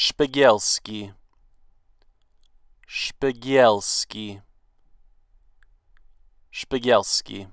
Шпигельский. Шпигельский. Шпигельский.